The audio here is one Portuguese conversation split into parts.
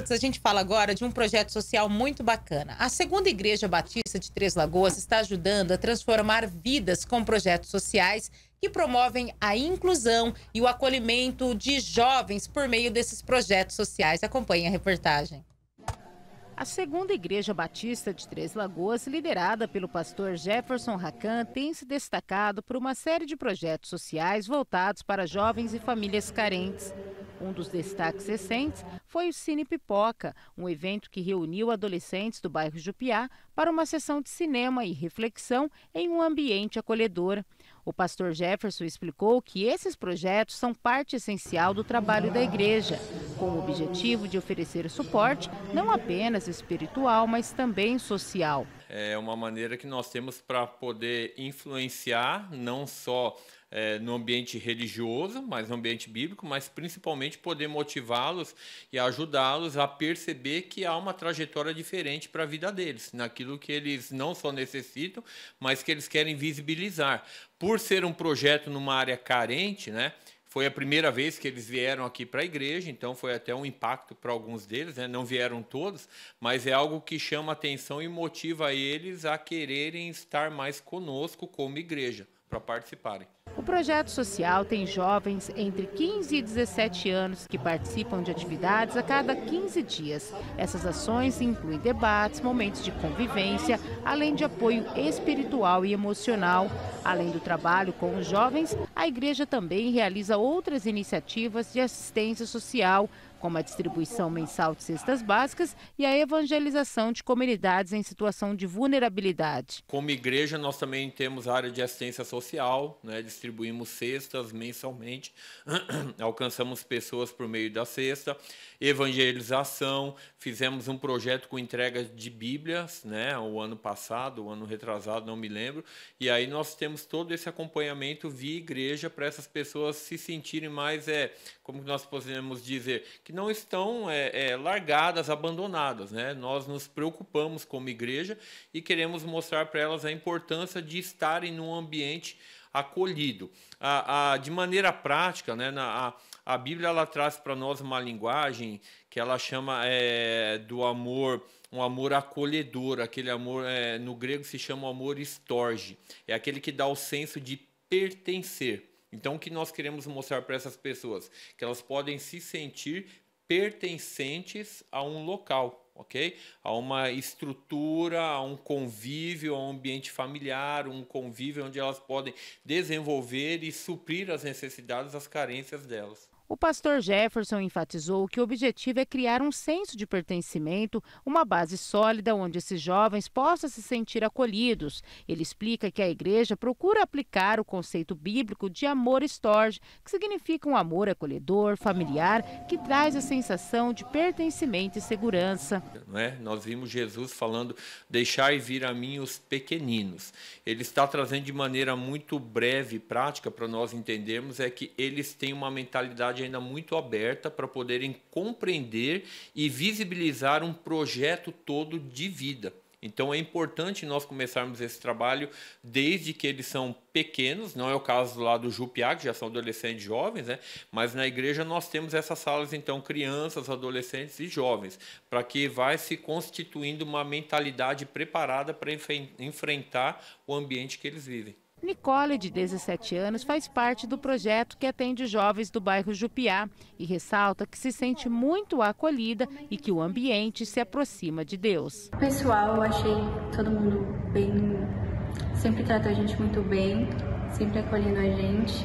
Putz, a gente fala agora de um projeto social muito bacana. A Segunda Igreja Batista de Três Lagoas está ajudando a transformar vidas com projetos sociais que promovem a inclusão e o acolhimento de jovens por meio desses projetos sociais. Acompanhe a reportagem. A segunda igreja batista de Três Lagoas, liderada pelo pastor Jefferson Racan, tem se destacado por uma série de projetos sociais voltados para jovens e famílias carentes. Um dos destaques recentes foi o Cine Pipoca, um evento que reuniu adolescentes do bairro Jupiá para uma sessão de cinema e reflexão em um ambiente acolhedor. O pastor Jefferson explicou que esses projetos são parte essencial do trabalho da igreja, com o objetivo de oferecer suporte não apenas espiritual, mas também social é uma maneira que nós temos para poder influenciar não só é, no ambiente religioso, mas no ambiente bíblico, mas principalmente poder motivá-los e ajudá-los a perceber que há uma trajetória diferente para a vida deles, naquilo que eles não só necessitam, mas que eles querem visibilizar. Por ser um projeto numa área carente, né? Foi a primeira vez que eles vieram aqui para a igreja, então foi até um impacto para alguns deles, né? não vieram todos, mas é algo que chama atenção e motiva eles a quererem estar mais conosco como igreja, para participarem. O projeto social tem jovens entre 15 e 17 anos que participam de atividades a cada 15 dias. Essas ações incluem debates, momentos de convivência, além de apoio espiritual e emocional. Além do trabalho com os jovens, a igreja também realiza outras iniciativas de assistência social, como a distribuição mensal de cestas básicas e a evangelização de comunidades em situação de vulnerabilidade. Como igreja, nós também temos a área de assistência social, né, de distribuímos cestas mensalmente, alcançamos pessoas por meio da cesta, evangelização, fizemos um projeto com entrega de Bíblias, né, o ano passado, o ano retrasado, não me lembro, e aí nós temos todo esse acompanhamento via igreja para essas pessoas se sentirem mais, é, como nós podemos dizer, que não estão é, é, largadas, abandonadas, né? Nós nos preocupamos como igreja e queremos mostrar para elas a importância de estarem num ambiente acolhido. A, a, de maneira prática, né, na, a, a Bíblia ela traz para nós uma linguagem que ela chama é, do amor um amor acolhedor, aquele amor é, no grego se chama amor estorge, é aquele que dá o senso de pertencer. Então, o que nós queremos mostrar para essas pessoas? Que elas podem se sentir pertencentes a um local ok? A uma estrutura, a um convívio, a um ambiente familiar, um convívio onde elas podem desenvolver e suprir as necessidades, as carências delas. O pastor Jefferson enfatizou que o objetivo é criar um senso de pertencimento, uma base sólida onde esses jovens possam se sentir acolhidos. Ele explica que a igreja procura aplicar o conceito bíblico de amor estorge, que significa um amor acolhedor, familiar, que traz a sensação de pertencimento e segurança. Não é? Nós vimos Jesus falando: deixai vir a mim os pequeninos. Ele está trazendo de maneira muito breve e prática para nós entendermos é que eles têm uma mentalidade sociedade ainda muito aberta para poderem compreender e visibilizar um projeto todo de vida. Então é importante nós começarmos esse trabalho desde que eles são pequenos, não é o caso lá do Jupiá, que já são adolescentes e jovens, né? mas na igreja nós temos essas salas, então, crianças, adolescentes e jovens, para que vai se constituindo uma mentalidade preparada para enfrentar o ambiente que eles vivem. Nicole, de 17 anos, faz parte do projeto que atende jovens do bairro Jupiá e ressalta que se sente muito acolhida e que o ambiente se aproxima de Deus. Pessoal, eu achei todo mundo bem, sempre tratou a gente muito bem, sempre acolhendo a gente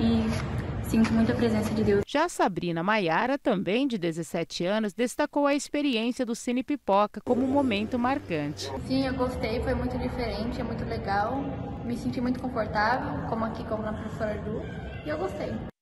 e Sinto muita presença de Deus. Já Sabrina Maiara, também de 17 anos, destacou a experiência do Cine Pipoca como um momento marcante. Sim, eu gostei, foi muito diferente, é muito legal. Me senti muito confortável, como aqui, como na professora Lu, e eu gostei.